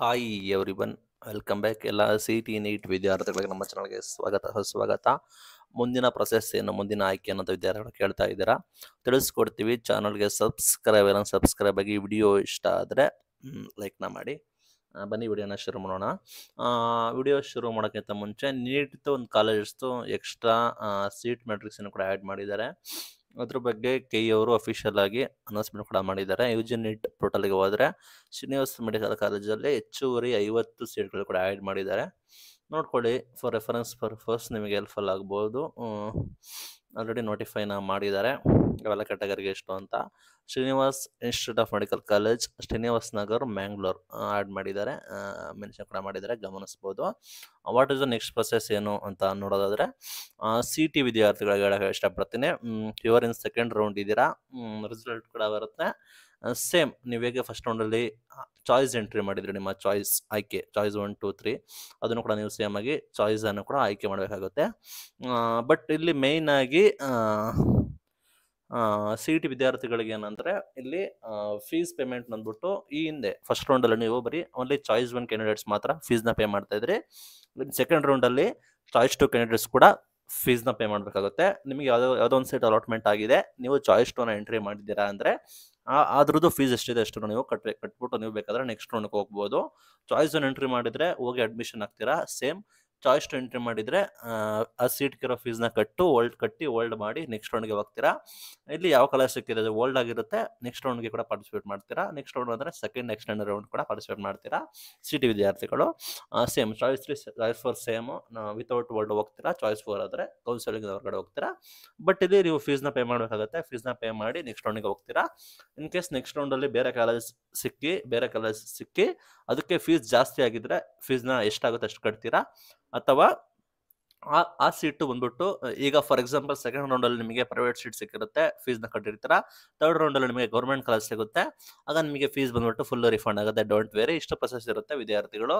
hi every welcome back ಎಲ್ಲ C T NEET ವಿದ್ಯಾರ್ಥಿಗಳಿಗೆ ನಮ್ಮ ಚಾನಲ್ಗೆ ಸ್ವಾಗತ ಸುಸ್ವಾಗತ ಮುಂದಿನ ಪ್ರೊಸೆಸ್ ಏನು ಮುಂದಿನ ಆಯ್ಕೆ ಅನ್ನೋದು ವಿದ್ಯಾರ್ಥಿಗಳು ಕೇಳ್ತಾ ಇದ್ದೀರಾ ತಿಳಿಸ್ಕೊಡ್ತೀವಿ ಚಾನಲ್ಗೆ ಸಬ್ಸ್ಕ್ರೈಬ್ ಏನೋ ಸಬ್ಸ್ಕ್ರೈಬ್ ಆಗಿ ವಿಡಿಯೋ ಇಷ್ಟ ಆದರೆ ಲೈಕ್ನ ಮಾಡಿ ಬನ್ನಿ ವಿಡಿಯೋನ ಶುರು ಮಾಡೋಣ ವಿಡಿಯೋ ಶುರು ಮಾಡೋಕ್ಕಿಂತ ಮುಂಚೆ ನೀಟ್ದು ಒಂದು ಕಾಲೇಜಸ್ದು ಎಕ್ಸ್ಟ್ರಾ ಸೀಟ್ ಮೆಟ್ರಿಕ್ಸನ್ನು ಕೂಡ ಆ್ಯಡ್ ಮಾಡಿದ್ದಾರೆ ಅದ್ರ ಬಗ್ಗೆ ಕೆ ಅವರು ಅಫಿಷಿಯಲ್ ಆಗಿ ಅನೌನ್ಸ್ಮೆಂಟ್ ಕೂಡ ಮಾಡಿದ್ದಾರೆ ಜಿ ನೀಟ್ ಪೋರ್ಟಲ್ಗೆ ಹೋದರೆ ಶ್ರೀನಿವಾಸ ಮೆಡಿಕಲ್ ಕಾಲೇಜಲ್ಲಿ ಹೆಚ್ಚುವರಿ ಐವತ್ತು ಸೀಟ್ಗಳು ಕೂಡ ಆ್ಯಡ್ ಮಾಡಿದ್ದಾರೆ ನೋಡ್ಕೊಳ್ಳಿ ಫಾರ್ ರೆಫರೆನ್ಸ್ ಫಸ್ಟ್ ನಿಮಗೆ ಹೆಲ್ಪ್ಫುಲ್ ಆಗ್ಬೋದು ಆಲ್ರೆಡಿ ನೋಟಿಫೈನ ಮಾಡಿದ್ದಾರೆ ಇವೆಲ್ಲ ಕ್ಯಾಟಗರಿಗೆ ಎಷ್ಟು ಅಂತ Srinivas institute of medical college Srinivas Nagar Mangalore add ಮಾಡಿದ್ದಾರೆ ಮೆನ್ಷನ್ ಕೂಡ ಮಾಡಿದ್ದಾರೆ ಗಮನಿಸ್ಬೋದು what is the next process ಏನು ಅಂತ ನೋಡೋದಾದರೆ ಸಿ ಟಿ ವಿದ್ಯಾರ್ಥಿಗಳಿಗೆ ಹೇಳೋಕ್ಕೆ ಇಷ್ಟಪಡ್ತೀನಿ ಯುವರ್ ಇನ್ ಸೆಕೆಂಡ್ ರೌಂಡ್ ಇದ್ದೀರಾ ರಿಸಲ್ಟ್ ಕೂಡ ಬರುತ್ತೆ ಸೇಮ್ ನೀವು ಹೇಗೆ ಫಸ್ಟ್ ರೌಂಡಲ್ಲಿ ಚಾಯ್ಸ್ ಎಂಟ್ರಿ ಮಾಡಿದರೆ ನಿಮ್ಮ ಚಾಯ್ಸ್ ಆಯ್ಕೆ ಚಾಯ್ಸ್ ಒನ್ ಟು ತ್ರೀ ಅದನ್ನು ಕೂಡ ನೀವು ಸೇಮ್ ಆಗಿ ಚಾಯ್ಸನ್ನು ಕೂಡ ಆಯ್ಕೆ ಮಾಡಬೇಕಾಗುತ್ತೆ ಬಟ್ ಇಲ್ಲಿ ಮೇಯ್ನಾಗಿ ಸಿ ಇ ಟಿ ವಿದ್ಯಾರ್ಥಿಗಳಿಗೆ ಏನಂದರೆ ಇಲ್ಲಿ ಫೀಸ್ ಪೇಮೆಂಟ್ ಅಂದ್ಬಿಟ್ಟು ಈ ಹಿಂದೆ ಫಸ್ಟ್ ರೌಂಡಲ್ಲಿ ನೀವು ಬರೀ ಓನ್ಲಿ ಚಾಯ್ಸ್ ಒನ್ ಕ್ಯಾಂಡಿಡೇಟ್ಸ್ ಮಾತ್ರ ಫೀಸ್ನ ಪೇ ಮಾಡ್ತಾ ಇದ್ರಿ ಸೆಕೆಂಡ್ ರೌಂಡಲ್ಲಿ ಚಾಯ್ಸ್ ಟು ಕ್ಯಾಂಡಿಡೇಟ್ಸ್ ಕೂಡ ಫೀಸ್ನ ಪೇ ಮಾಡಬೇಕಾಗುತ್ತೆ ನಿಮಗೆ ಯಾವುದೋ ಯಾವುದೋ ಒಂದು ಸೀಟ್ ಅಲಾಟ್ಮೆಂಟ್ ಆಗಿದೆ ನೀವು ಚಾಯ್ಸ್ ಟೋನ ಎಂಟ್ರಿ ಮಾಡಿದ್ದೀರಾ ಅಂದರೆ ಅದ್ರದ್ದು ಫೀಸ್ ಎಷ್ಟಿದೆ ಅಷ್ಟು ನೀವು ಕಟ್ ಕಟ್ಬಿಟ್ಟು ನೀವು ಬೇಕಾದ್ರೆ ನೆಕ್ಸ್ಟ್ ರೌಂಡ್ಗೆ ಹೋಗ್ಬೋದು ಚಾಯ್ಸ್ ಎಂಟ್ರಿ ಮಾಡಿದರೆ ಹೋಗಿ ಅಡ್ಮಿಷನ್ ಆಗ್ತೀರಾ ಸೇಮ್ ಚಾಯ್ಸ್ ಟು ಎಂಟ್ರಿ ಮಾಡಿದರೆ ಆ ಸೀಟ್ಗಿರೋ ಫೀಸ್ನ ಕಟ್ಟು ಓಲ್ಡ್ ಕಟ್ಟಿ ಓಲ್ಡ್ ಮಾಡಿ ನೆಕ್ಸ್ಟ್ ರೌಂಡ್ಗೆ ಹೋಗ್ತೀರಾ ಇಲ್ಲಿ ಯಾವ ಕಲರ್ ಸಿಕ್ಕಿದೆ ಓಲ್ಡ್ ಆಗಿರುತ್ತೆ ನೆಕ್ಸ್ಟ್ ರೌಂಡ್ಗೆ ಕೂಡ ಪಾರ್ಟಿಸಿಪೇಟ್ ಮಾಡ್ತೀರಾ ನೆಕ್ಸ್ಟ್ ರೌಂಡ್ ಅಂದರೆ ಸೆಕೆಂಡ್ ಎಕ್ಸ್ಟೆಂಡ್ ರೌಂಡ್ ಕೂಡ ಪಾರ್ಟಿಸಿಪೇಟ್ ಮಾಡ್ತೀರಾ ಸಿಟಿ ವಿದ್ಯಾರ್ಥಿಗಳು same choice three choice four same without old ಹೋಗ್ತೀರಾ ಚಾಯ್ಸ್ ಫೋರ್ ಆದರೆ ಕೌನ್ಸಿಲಿಂಗ್ ಹೊರಗಡೆ ಹೋಗ್ತೀರಾ ಬಟ್ ಇಲ್ಲಿ ನೀವು ಫೀಸ್ನ ಪೇ ಮಾಡಬೇಕಾಗುತ್ತೆ ಫೀಸ್ನ ಪೇ ಮಾಡಿ ನೆಕ್ಸ್ಟ್ ರೌಂಡಿಗೆ ಹೋಗ್ತೀರಾ ಇನ್ ಕೇಸ್ ನೆಕ್ಸ್ಟ್ ರೌಂಡಲ್ಲಿ ಬೇರೆ ಕಾಲೇಜ್ ಸಿಕ್ಕಿ ಬೇರೆ ಕಾಲೇಜ್ ಸಿಕ್ಕಿ ಅದಕ್ಕೆ ಫೀಸ್ ಜಾಸ್ತಿ ಆಗಿದ್ರೆ ಫೀಸ್ನ ಎಷ್ಟಾಗುತ್ತೆ ಅಷ್ಟು ಕಟ್ತೀರಾ ಅಥವಾ ಆ ಆ ಸೀಟು ಬಂದ್ಬಿಟ್ಟು ಈಗ ಫಾರ್ ಎಕ್ಸಾಂಪಲ್ ಸೆಕೆಂಡ್ ರೌಂಡಲ್ಲಿ ಅಲ್ಲಿ ನಿಮಗೆ ಪ್ರೈವೇಟ್ ಸೀಟ್ ಸಿಕ್ಕಿರುತ್ತೆ ಫೀಸ್ ನ ತರ್ಡ್ ರೌಂಡ್ ಅಲ್ಲಿ ನಿಮಗೆ ಗೌರ್ಮೆಂಟ್ ಕಾಲೇಜ್ ಸಿಗುತ್ತೆ ಆಗ ನಿಮಗೆ ಫೀಸ್ ಬಂದ್ಬಿಟ್ಟು ಫುಲ್ ರಿಫಂಡ್ ಆಗುತ್ತೆ ಡೋಂಟ್ ವೇರಿ ಇಷ್ಟು ಪ್ರೊಸೆಸ್ ಇರುತ್ತೆ ವಿದ್ಯಾರ್ಥಿಗಳು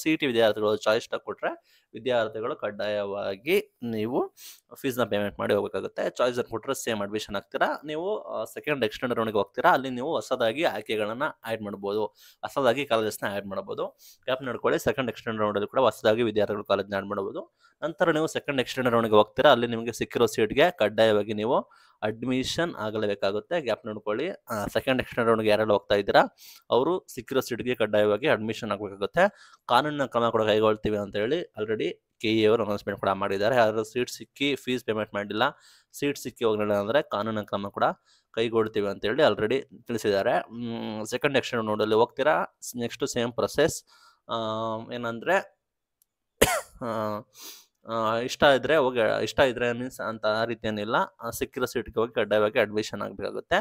ಟಿ e ವಿದ್ಯಾರ್ಥಿಗಳು ಚಾಯ್ಸ್ ಕೊಟ್ಟರೆ ವಿದ್ಯಾರ್ಥಿಗಳು ಕಡ್ಡಾಯವಾಗಿ ನೀವು ಫೀಸ್ ನ ಪೇಮೆಂಟ್ ಮಾಡಿ ಹೋಗಬೇಕಾಗುತ್ತೆ ಚಾಯ್ಸ್ ಕೊಟ್ಟರೆ ಸೇಮ್ ಅಡ್ಮಿಷನ್ ಆಗ್ತೀರಾ ನೀವು ಸೆಕೆಂಡ್ ಎಕ್ಸ್ಟೆಂಡ್ ರೌಂಡ್ಗೆ ಹೋಗ್ತೀರಾ ಅಲ್ಲಿ ನೀವು ಹೊಸದಾಗಿ ಆಯ್ಕೆಗಳನ್ನು ಆ್ಯಡ್ ಮಾಡ್ಬೋದು ಹೊಸದಾಗಿ ಕಾಲೇಜಸ್ನ ಆ್ಯಡ್ ಮಾಡ್ಬೋದು ಗ್ಯಾಪ್ ನೋಡ್ಕೊಳ್ಳಿ ಸೆಕೆಂಡ್ ಎಕ್ಸ್ಟೆಂಡ್ ರೌಂಡಲ್ಲಿ ಕೂಡ ಹೊಸದಾಗಿ ವಿದ್ಯಾರ್ಥಿಗಳು ಕಾಲೇಜ್ನ ಆ್ಯಡ್ ಮಾಡ್ಬೋದು ನಂತರ ನಂತರ ನೀವು ಸೆಕೆಂಡ್ ಎಕ್ಸ್ಟೆಂಡರ್ ರೌಂಡ್ಗೆ ಹೋಗ್ತೀರಾ ಅಲ್ಲಿ ನಿಮಗೆ ಸಿಕ್ಕಿರೋ ಸೀಟ್ಗೆ ಕಡ್ಡಾಯವಾಗಿ ನೀವು ಅಡ್ಮಿಷನ್ ಆಗಲೇಬೇಕಾಗುತ್ತೆ ಗ್ಯಾಪ್ ನೋಡ್ಕೊಳ್ಳಿ ಸೆಕೆಂಡ್ ಎಕ್ಸ್ಟೆಂಡರ್ ಒಳಗೆ ಯಾರೆಲ್ಲ ಹೋಗ್ತಾ ಇದ್ದೀರಾ ಅವರು ಸಿಕ್ಕಿರೋ ಸೀಟ್ಗೆ ಕಡ್ಡಾಯವಾಗಿ ಅಡ್ಮಿಷನ್ ಆಗಬೇಕಾಗುತ್ತೆ ಕಾನೂನಿನ ಕ್ರಮ ಕೂಡ ಕೈಗೊಳ್ತೀವಿ ಅಂತ ಹೇಳಿ ಆಲ್ರೆಡಿ ಕೆ ಇ ಅವರು ಅನೌನ್ಸ್ಮೆಂಟ್ ಕೂಡ ಮಾಡಿದ್ದಾರೆ ಯಾರು ಸೀಟ್ ಸಿಕ್ಕಿ ಫೀಸ್ ಪೇಮೆಂಟ್ ಮಾಡಿಲ್ಲ ಸೀಟ್ ಸಿಕ್ಕಿ ಹೋಗಲಿಲ್ಲ ಅಂದರೆ ಕಾನೂನಿನ ಕ್ರಮ ಕೂಡ ಕೈಗೊಳ್ತೀವಿ ಅಂತೇಳಿ ಆಲ್ರೆಡಿ ತಿಳಿಸಿದ್ದಾರೆ ಸೆಕೆಂಡ್ ಎಕ್ಸ್ಟೆಂಡ್ ನೋಡಲ್ಲಿ ಹೋಗ್ತೀರಾ ನೆಕ್ಸ್ಟು ಸೇಮ್ ಪ್ರೊಸೆಸ್ ಏನಂದರೆ ಇಷ್ಟ ಇದ್ದರೆ ಹೋಗಿ ಇಷ್ಟ ಇದ್ದರೆ ಮೀನ್ಸ್ ಅಂತ ಆ ರೀತಿ ಏನಿಲ್ಲ ಸಿಕ್ಕಿರೋ ಸೀಟ್ಗೆ ಹೋಗಿ ಕಡ್ಡಾಯವಾಗಿ ಅಡ್ಮಿಷನ್ ಆಗಬೇಕಾಗುತ್ತೆ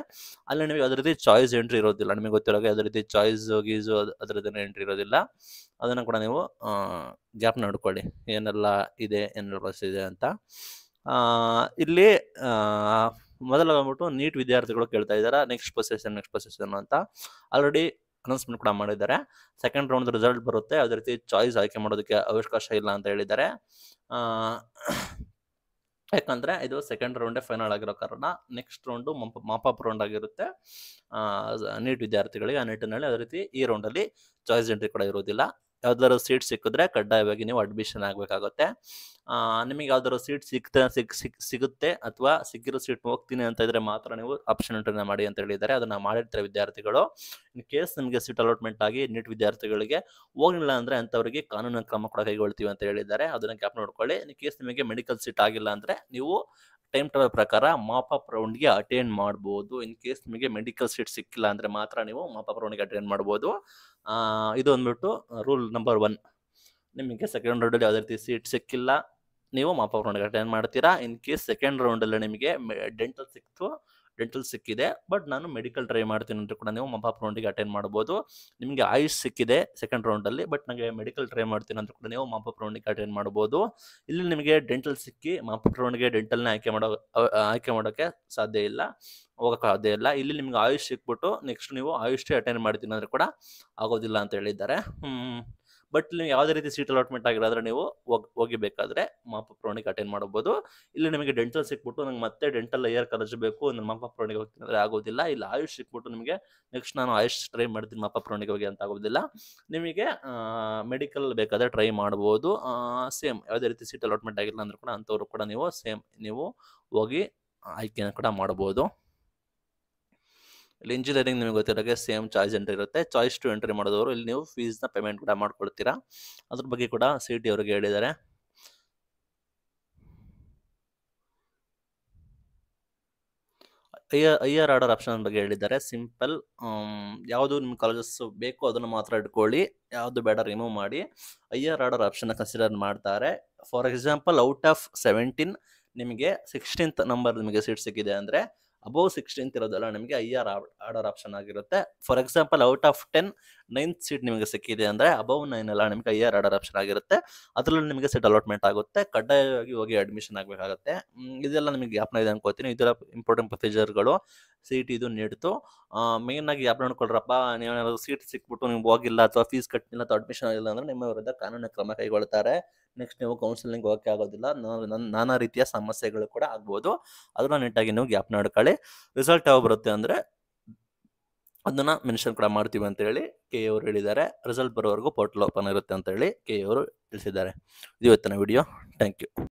ಅಲ್ಲಿ ನಿಮಗೆ ಅದ್ರ ರೀತಿ ಚಾಯ್ಸ್ ಎಂಟ್ರಿ ಇರೋದಿಲ್ಲ ನಿಮಗೆ ಗೊತ್ತಿರೋ ಅದ್ರ ರೀತಿ ಚಾಯ್ಸ್ ಗೀಸು ಅದ್ರದ್ದೇನು ಎಂಟ್ರಿ ಇರೋದಿಲ್ಲ ಅದನ್ನು ಕೂಡ ನೀವು ಗ್ಯಾಪ್ ನೋಡ್ಕೊಳ್ಳಿ ಏನೆಲ್ಲ ಇದೆ ಏನೆಲ್ಲ ಪ್ರೊಸೆಸ್ ಇದೆ ಅಂತ ಇಲ್ಲಿ ಮೊದಲು ಬಂದ್ಬಿಟ್ಟು ನೀಟ್ ವಿದ್ಯಾರ್ಥಿಗಳು ಕೇಳ್ತಾ ಇದ್ದಾರೆ ನೆಕ್ಸ್ಟ್ ಪೊಸೆಷನ್ ನೆಕ್ಸ್ಟ್ ಪೊಸೆಷನ್ ಅಂತ ಆಲ್ರೆಡಿ ಅನೌನ್ಸ್ಮೆಂಟ್ ಕೂಡ ಮಾಡಿದ್ದಾರೆ ಸೆಕೆಂಡ್ ರೌಂಡ್ ರಿಸಲ್ಟ್ ಬರುತ್ತೆ ಅದೇ ರೀತಿ ಚಾಯ್ಸ್ ಆಯ್ಕೆ ಮಾಡೋದಕ್ಕೆ ಅವಕಾಶ ಇಲ್ಲ ಅಂತ ಹೇಳಿದ್ದಾರೆ ಯಾಕಂದ್ರೆ ಇದು ಸೆಕೆಂಡ್ ರೌಂಡೇ ಫೈನಲ್ ಆಗಿರೋ ಕಾರಣ next round mop up round ಆಗಿರುತ್ತೆ ನೀಟ್ ವಿದ್ಯಾರ್ಥಿಗಳಿಗೆ ಆ ನಿಟ್ಟಿನಲ್ಲಿ ಅದೇ ರೀತಿ ಈ ರೌಂಡಲ್ಲಿ ಚಾಯ್ಸ್ ಎಂಟ್ರಿ ಕೂಡ ಇರೋದಿಲ್ಲ ಯಾವ್ದಾದ್ರು ಸೀಟ್ ಸಿಕ್ಕಿದ್ರೆ ಕಡ್ಡಾಯವಾಗಿ ನೀವು ಅಡ್ಮಿಷನ್ ಆಗಬೇಕಾಗುತ್ತೆ ನಿಮಗೆ ಯಾವ್ದಾದ್ರು ಸೀಟ್ ಸಿಕ್ತ ಸಿಕ್ ಸಿಗುತ್ತೆ ಅಥವಾ ಸಿಕ್ಕಿರೋ ಸೀಟ್ ಹೋಗ್ತೀನಿ ಅಂತ ಇದ್ರೆ ಮಾತ್ರ ನೀವು ಆಪ್ಷನ್ ಎಂಟ್ರಿನ ಮಾಡಿ ಅಂತ ಹೇಳಿದ್ದಾರೆ ಅದನ್ನ ಮಾಡಿರ್ತಾರೆ ವಿದ್ಯಾರ್ಥಿಗಳು ಇನ್ ಕೇಸ್ ನಿಮಗೆ ಸೀಟ್ ಅಲಾಟ್ಮೆಂಟ್ ಆಗಿ ನೀಟ್ ವಿದ್ಯಾರ್ಥಿಗಳಿಗೆ ಹೋಗಿಲ್ಲ ಅಂದ್ರೆ ಅಂತವರಿಗೆ ಕಾನೂನು ಕ್ರಮ ಕೂಡ ಕೈಗೊಳ್ತೀವಿ ಅಂತ ಹೇಳಿದ್ದಾರೆ ಅದನ್ನ ಕ್ಯಾಪ್ ನೋಡ್ಕೊಳ್ಳಿ ಇನ್ ಕೇಸ್ ನಿಮಗೆ ಮೆಡಿಕಲ್ ಸೀಟ್ ಆಗಿಲ್ಲ ಅಂದ್ರೆ ನೀವು ಟೈಮ್ ಟೇಬಲ್ ಪ್ರಕಾರ ಮಾಪ್ ಅಪ್ ರೌಂಡ್ಗೆ ಅಟೆಂಡ್ ಮಾಡ್ಬೋದು ಇನ್ ಕೇಸ್ ನಿಮಗೆ ಮೆಡಿಕಲ್ ಸೀಟ್ ಸಿಕ್ಕಿಲ್ಲ ಅಂದರೆ ಮಾತ್ರ ನೀವು ಮಾಪ್ ಅಪ್ ರೌಂಡ್ಗೆ ಅಟೆಂಡ್ ಮಾಡ್ಬೋದು ಇದು ಅಂದ್ಬಿಟ್ಟು ರೂಲ್ ನಂಬರ್ ಒನ್ ನಿಮಗೆ ಸೆಕೆಂಡ್ ರೌಂಡಲ್ಲಿ ಯಾವುದೇ ರೀತಿ ಸೀಟ್ ಸಿಕ್ಕಿಲ್ಲ ನೀವು ಮಾಪ್ ಅಪ್ ರೌಂಡ್ಗೆ ಅಟೆಂಡ್ ಮಾಡ್ತೀರಾ ಇನ್ ಕೇಸ್ ಸೆಕೆಂಡ್ ರೌಂಡಲ್ಲಿ ನಿಮಗೆ ಡೆಂಟಲ್ ಸಿಕ್ತು ಡೆಂಟಲ್ ಸಿಕ್ಕಿದೆ ಬಟ್ ನಾನು ಮೆಡಿಕಲ್ ಟ್ರೈ ಮಾಡ್ತೀನಿ ಅಂತ ಕೂಡ ನೀವು ಮಪಾಪ್ ರೌಂಡಿಗೆ ಅಟೆಂಡ್ ಮಾಡ್ಬೋದು ನಿಮಗೆ ಆಯುಷ್ ಸಿಕ್ಕಿದೆ ಸೆಕೆಂಡ್ ರೌಂಡಲ್ಲಿ ಬಟ್ ನನಗೆ ಮೆಡಿಕಲ್ ಟ್ರೈ ಮಾಡ್ತೀನಿ ಅಂತ ಕೂಡ ನೀವು ಮಾಪಪ್ ರೌಂಡಿಗೆ ಅಟೆಂಡ್ ಮಾಡ್ಬೋದು ಇಲ್ಲಿ ನಿಮಗೆ ಡೆಂಟಲ್ ಸಿಕ್ಕಿ ಮಾಪಪ್ ರೌಂಡ್ಗೆ ಡೆಂಟಲ್ನ ಆಯ್ಕೆ ಮಾಡೋ ಆಯ್ಕೆ ಮಾಡೋಕ್ಕೆ ಸಾಧ್ಯ ಇಲ್ಲ ಹೋಗೋಕೆ ಸಾಧ್ಯ ಇಲ್ಲ ಇಲ್ಲಿ ನಿಮಗೆ ಆಯುಷ್ ಸಿಕ್ಬಿಟ್ಟು ನೆಕ್ಸ್ಟ್ ನೀವು ಆಯುಷ್ ಅಟೆಂಡ್ ಮಾಡ್ತೀನಿ ಅಂದರೆ ಕೂಡ ಆಗೋದಿಲ್ಲ ಅಂತ ಹೇಳಿದ್ದಾರೆ ಬಟ್ ನೀವು ಯಾವುದೇ ರೀತಿ ಸೀಟ್ ಅಲಾಟ್ಮೆಂಟ್ ಆಗಿರೋದ್ರೆ ನೀವು ಹೋಗಿಬೇಕಾದ್ರೆ ಮಾಪ ಪ್ರೋಣಿಗೆ ಅಟೆಂಡ್ ಮಾಡಬಹುದು ಇಲ್ಲಿ ನಿಮಗೆ ಡೆಂಟಲ್ ಸಿಕ್ಬಿಟ್ಟು ನಂಗೆ ಮತ್ತೆ ಡೆಂಟಲ್ ಏರ್ ಕಾಲೇಜ್ ಬೇಕು ನನ್ನ ಮಾಪ ಪ್ರವಣಿಗೆ ಹೋಗ್ತೀನಿ ಅಂದರೆ ಆಗೋದಿಲ್ಲ ಇಲ್ಲ ಆಯುಷ್ ಸಿಕ್ಬಿಟ್ಟು ನಿಮಗೆ ನೆಕ್ಸ್ಟ್ ನಾನು ಆಯುಷ್ ಟ್ರೈ ಮಾಡ್ತೀನಿ ಮಾಪ ಪ್ರವಣಿಗೆ ಹೋಗಿ ಅಂತ ಆಗೋದಿಲ್ಲ ನಿಮಗೆ ಮೆಡಿಕಲ್ ಬೇಕಾದ್ರೆ ಟ್ರೈ ಮಾಡ್ಬೋದು ಸೇಮ್ ಯಾವುದೇ ರೀತಿ ಸೀಟ್ ಅಲಾಟ್ಮೆಂಟ್ ಆಗಿಲ್ಲ ಅಂದ್ರೆ ಕೂಡ ಅಂಥವ್ರು ಕೂಡ ನೀವು ಸೇಮ್ ನೀವು ಹೋಗಿ ಆಯ್ಕೆಯನ್ನು ಕೂಡ ಮಾಡ್ಬೋದು ಇಲ್ಲಿ ಇಂಜಿನಿಯರಿಂಗ್ ನಿಮಗೆ ಗೊತ್ತಿರೋ ಸೇಮ್ ಚಾಯ್ಸ್ ಎಂಟ್ರಿ ಇರುತ್ತೆ ಚಾಯ್ಸ್ ಟು ಎಂಟ್ರಿ ಮಾಡಿದವರು ಇಲ್ಲಿ ನೀವು ಫೀಸ್ನ ಪೇಮೆಂಟ್ ಕೂಡ ಮಾಡ್ಕೊಡ್ತೀರಾ ಅದ್ರ ಬಗ್ಗೆ ಕೂಡ ಸಿ ಟಿ ಅವರಿಗೆ ಹೇಳಿದ್ದಾರೆ ಐ ಆರ್ ಆರ್ಡರ್ ಆಪ್ಷನ್ ಬಗ್ಗೆ ಹೇಳಿದ್ದಾರೆ ಸಿಂಪಲ್ um, ಯಾವುದು ನಿಮ್ಮ ಕಾಲೇಜಸ್ ಬೇಕೋ ಅದನ್ನು ಮಾತ್ರ ಇಟ್ಕೊಳ್ಳಿ ಯಾವುದು ಬೇಡ ರಿಮೂವ್ ಮಾಡಿ ಐ ಆರ್ ಆರ್ಡರ್ ಆಪ್ಷನ್ನ ಕನ್ಸಿಡರ್ ಮಾಡ್ತಾರೆ for example out of seventeen ನಿಮಗೆ ಸಿಕ್ಸ್ಟೀನ್ತ್ ನಂಬರ್ ನಿಮಗೆ ಸೀಟ್ ಸಿಕ್ಕಿದೆ ಅಂದರೆ ಅಬೌವ್ ಸಿಕ್ಸ್ಟೀನ್ತ್ ಇರೋದಲ್ಲ ಐ ಆರ್ ಆರ್ಡರ್ ಆಪ್ಷನ್ ಆಗಿರುತ್ತೆ for example out of ten ninth seat ನಿಮಗೆ ಸಿಕ್ಕಿದೆ ಅಂದರೆ ಅಬೌವ್ ನೈನ್ ಎಲ್ಲ ನಿಮಗೆ ಆರ್ ಆರ್ಡರ್ ಆಪ್ಷನ್ ಆಗಿರುತ್ತೆ ಅದರಲ್ಲಿ ನಿಮಗೆ ಸೀಟ್ ಅಲಾಟ್ಮೆಂಟ್ ಆಗುತ್ತೆ ಕಡ್ಡಾಯವಾಗಿ ಹೋಗಿ ಅಡ್ಮಿಷನ್ ಆಗಬೇಕಾಗುತ್ತೆ ಇದೆಲ್ಲ ನಿಮಗೆ ಜ್ಞಾಪನ ಇದೆ ಅನ್ಕೋತೀನಿ ಇದೆಲ್ಲ ಇಂಪಾರ್ಟೆಂಟ್ ಪ್ರೊಸೀಜರ್ಗಳು ಸೀಟ್ ಇದು ನೀಡ್ತು ಮೇಯ್ನಾಗಿ ಗ್ಯಾಪ್ ನೋಡ್ಕೊಳ್ರಪ್ಪ ನೀವೇನಾದ್ರು ಸೀಟ್ ಸಿಕ್ಬಿಟ್ಟು ನೀವು ಹೋಗಿಲ್ಲ ಅಥವಾ ಫೀಸ್ ಕಟ್ಟಿಲ್ಲ ಅಥವಾ ಅಡ್ಮಿಷನ್ ಆಗಿಲ್ಲ ಅಂದರೆ ನಿಮ್ಮ ವಿರುದ್ಧ ಕಾನೂನು ಕ್ರಮ ಕೈಗೊಳ್ತಾರೆ ನೆಕ್ಸ್ಟ್ ನೀವು ಕೌನ್ಸಿಲಿಂಗ್ ಹೋಗಕ್ಕೆ ಆಗೋದಿಲ್ಲ ನಾನಾ ರೀತಿಯ ಸಮಸ್ಯೆಗಳು ಕೂಡ ಆಗ್ಬೋದು ಅದನ್ನ ನೀಟಾಗಿ ನೀವು ಗ್ಯಾಪ್ ನೋಡ್ಕೊಳ್ಳಿ ರಿಸಲ್ಟ್ ಯಾವ ಬರುತ್ತೆ ಅಂದರೆ ಅದನ್ನು ಮೆನ್ಷನ್ ಕೂಡ ಮಾಡ್ತೀವಿ ಹೇಳಿ ಕೆ ಅವರು ಹೇಳಿದ್ದಾರೆ ರಿಸಲ್ಟ್ ಬರೋವರೆಗೂ ಪೋರ್ಟಲ್ ಓಪನ್ ಇರುತ್ತೆ ಹೇಳಿ ಕೆ ಅವರು ತಿಳಿಸಿದ್ದಾರೆ ಇದು ಇವತ್ತಿನ ವಿಡಿಯೋ ಥ್ಯಾಂಕ್ ಯು